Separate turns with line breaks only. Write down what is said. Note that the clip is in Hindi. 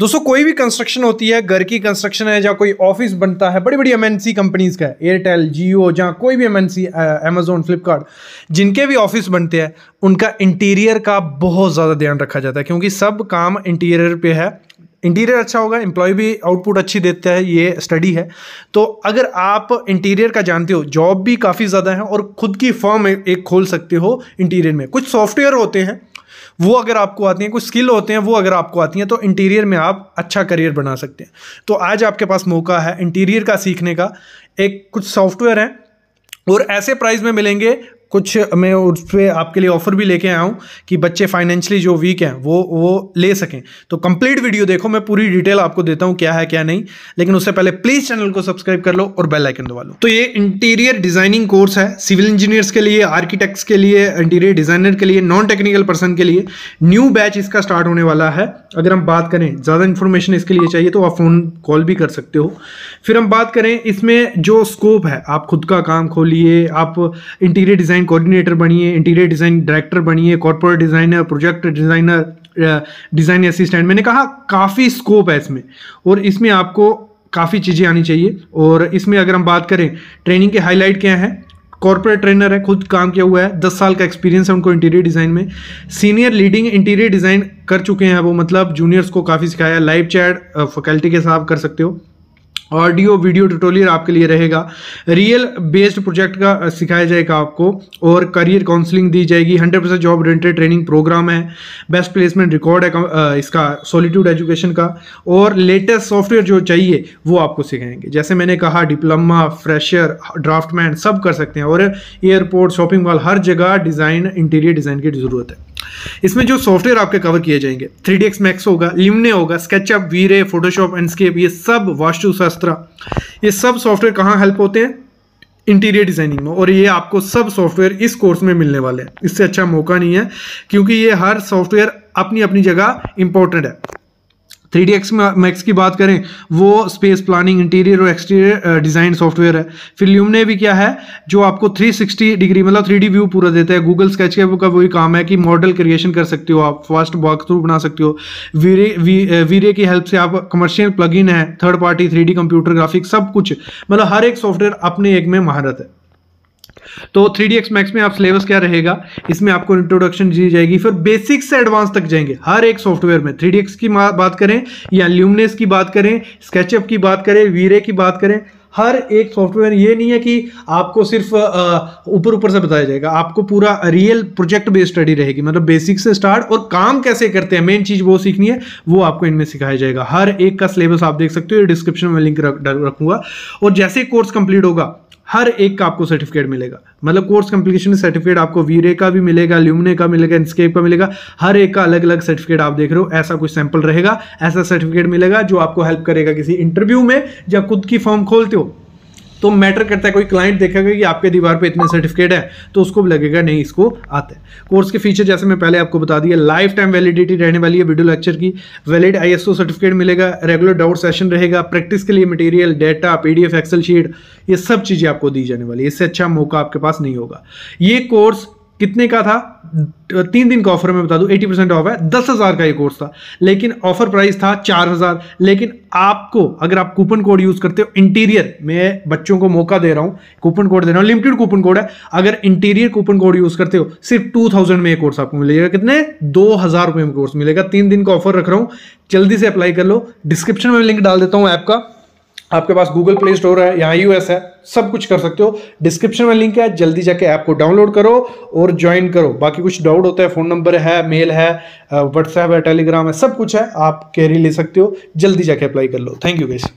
दोस्तों कोई भी कंस्ट्रक्शन होती है घर की कंस्ट्रक्शन है या कोई ऑफिस बनता है बड़ी बड़ी एमएनसी कंपनीज का एयरटेल जियो जहाँ कोई भी एमएनसी अमेजोन फ्लिपकार्ट जिनके भी ऑफिस बनते हैं उनका इंटीरियर का बहुत ज़्यादा ध्यान रखा जाता है क्योंकि सब काम इंटीरियर पे है इंटीरियर अच्छा होगा एम्प्लॉय भी आउटपुट अच्छी देता है ये स्टडी है तो अगर आप इंटीरियर का जानते हो जॉब भी काफ़ी ज़्यादा है और ख़ुद की फॉर्म एक खोल सकते हो इंटीरियर में कुछ सॉफ्टवेयर होते हैं वो अगर आपको आती हैं कुछ स्किल होते हैं वो अगर आपको आती हैं तो इंटीरियर में आप अच्छा करियर बना सकते हैं तो आज आपके पास मौका है इंटीरियर का सीखने का एक कुछ सॉफ्टवेयर हैं और ऐसे प्राइस में मिलेंगे कुछ मैं उस पर आपके लिए ऑफर भी लेके आया हूँ कि बच्चे फाइनेंशियली जो वीक हैं वो वो ले सकें तो कंप्लीट वीडियो देखो मैं पूरी डिटेल आपको देता हूँ क्या है क्या नहीं लेकिन उससे पहले प्लीज़ चैनल को सब्सक्राइब कर लो और बेल आइकन दबा लो तो ये इंटीरियर डिजाइनिंग कोर्स है सिविल इंजीनियर्स के लिए आर्किटेक्ट्स के लिए इंटीरियर डिजाइनर के लिए नॉन टेक्निकल पर्सन के लिए न्यू बैच इसका स्टार्ट होने वाला है अगर हम बात करें ज़्यादा इन्फॉर्मेशन इसके लिए चाहिए तो आप फ़ोन कॉल भी कर सकते हो फिर हम बात करें इसमें जो स्कोप है आप खुद का काम खोलिए आप इंटीरियर डिज़ाइन डिज़ाइन कोऑर्डिनेटर बनिए इंटीरियर डिज़ाइन डायरेक्टर बनिए corporate designer project designer design assistant मैंने कहा काफ़ी स्कोप है इसमें और इसमें आपको काफ़ी चीज़ें आनी चाहिए और इसमें अगर हम बात करें ट्रेनिंग के हाईलाइट क्या है कॉर्पोरेट ट्रेनर है खुद काम किया हुआ है दस साल का एक्सपीरियंस है उनको इंटीरियर डिज़ाइन में सीनियर लीडिंग इंटीरियर डिज़ाइन कर चुके हैं वो मतलब जूनियर्स को काफ़ी सिखाया लाइव चैट फैकल्टी के साथ कर सकते हो ऑडियो वीडियो ट्यूटोरियल आपके लिए रहेगा रियल बेस्ड प्रोजेक्ट का सिखाया जाएगा आपको और करियर काउंसलिंग दी जाएगी 100 percent job related training programme है बेस्ट प्लेसमेंट रिकॉर्ड है इसका सॉलिट्यूड एजुकेशन का और लेटेस्ट सॉफ्टवेयर जो चाहिए वो आपको सिखाएंगे जैसे मैंने कहा डिप्लोमा फ्रेशर ड्राफ्टमैन सब कर सकते हैं और एयरपोर्ट शॉपिंग मॉल हर जगह डिज़ाइन इंटीरियर डिज़ाइन की ज़रूरत है इसमें जो सॉफ्टवेयर आपके कवर किए जाएंगे थ्री डी मैक्स होगा लिमने होगा स्केचअप वीरे फोटोशॉप एंडस्केप ये सब वास्तुशास्त्र ये सब सॉफ्टवेयर कहाँ हेल्प होते हैं इंटीरियर डिजाइनिंग में और ये आपको सब सॉफ्टवेयर इस कोर्स में मिलने वाले हैं इससे अच्छा मौका नहीं है क्योंकि ये हर सॉफ्टवेयर अपनी अपनी जगह इंपॉर्टेंट है थ्री डी एक्स मैक्स की बात करें वो स्पेस प्लानिंग इंटीरियर और एक्सटीरियर डिज़ाइन सॉफ्टवेयर है फिर ल्यूम ने भी क्या है जो आपको 360 डिग्री मतलब थ्री व्यू पूरा देता है गूगल स्केच के का वही काम है कि मॉडल क्रिएशन कर सकते हो आप फास्ट वॉक थ्रू बना सकते हो वीरे वी, वीरे की हेल्प से आप कमर्शियल इन है third party three computer graphics सब कुछ मतलब हर एक सॉफ्टवेयर अपने एक में महारत है तो थ्री डी एक्स मैक्स में आप सिलेबस क्या रहेगा इसमें आपको इंट्रोडक्शन दी जाएगी फिर बेसिक से एडवांस तक जाएंगे हर एक सॉफ्टवेयर में थ्री डी एक्स की बात करें या ल्यूमिनेस की बात करें स्केचअप की बात करें वीरे की बात करें हर एक सॉफ्टवेयर ये नहीं है कि आपको सिर्फ ऊपर ऊपर से बताया जाएगा आपको पूरा रियल प्रोजेक्ट बेस्ड स्टडी रहेगी मतलब बेसिक से स्टार्ट और काम कैसे करते हैं मेन चीज़ वो सीखनी है वो आपको इनमें सिखाया जाएगा हर एक का सिलेबस आप देख सकते हो डिस्क्रिप्शन में लिंक रख रखूँगा और जैसे कोर्स कंप्लीट होगा हर एक का आपको सर्टिफिकेट मिलेगा मतलब कोर्स कंप्लीशन सर्टिफिकेट आपको वीरे का भी मिलेगा ल्यूमने का मिलेगा इंस्केप का मिलेगा हर एक का अलग अलग सर्टिफिकेट आप देख रहे हो ऐसा कुछ सैंपल रहेगा ऐसा सर्टिफिकेट मिलेगा जो आपको हेल्प करेगा किसी इंटरव्यू में या खुद की फॉर्म खोलते हो तो मैटर करता है कोई क्लाइंट देखेगा कि आपके दीवार पर इतने सर्टिफिकेट है तो उसको लगेगा नहीं इसको आता है कोर्स के फीचर जैसे मैं पहले आपको बता दिया लाइफ टाइम वैलिडिटी रहने वाली है वीडियो लेक्चर की वैलिड आई सर्टिफिकेट मिलेगा रेगुलर डाउट सेशन रहेगा प्रैक्टिस के लिए material data PDF Excel sheet ये सब चीज़ें आपको दी जाने वाली है इससे अच्छा मौका आपके पास नहीं होगा ये कोर्स कितने का था तीन दिन का ऑफर में बता दूं एटी परसेंट ऑफ है दस हज़ार का ये कोर्स था लेकिन ऑफर प्राइस था चार हज़ार लेकिन आपको अगर आप कूपन कोड यूज़ करते हो इंटीरियर मैं बच्चों को मौका दे रहा हूँ कूपन कोड दे रहा हूँ लिमिटेड कूपन कोड है अगर इंटीरियर कूपन कोड यूज़ करते हो सिर्फ टू थाउजेंड में ये कोर्स आपको मिलेगा कितने दो हज़ार रुपये में कोर्स मिलेगा तीन दिन का ऑफर रख रहा हूँ जल्दी से अप्लाई कर लो डिस्क्रिप्शन में लिंक डाल देता हूँ ऐप का आपके पास गूगल प्ले स्टोर है यहाँ यू है सब कुछ कर सकते हो डिस्क्रिप्शन में लिंक है जल्दी जाके ऐप को डाउनलोड करो और ज्वाइन करो बाकी कुछ डाउट होता है फ़ोन नंबर है मेल है व्हाट्सएप uh, है टेलीग्राम है सब कुछ है आप कैरी ले सकते हो जल्दी जाके अप्लाई कर लो थैंक यू गैस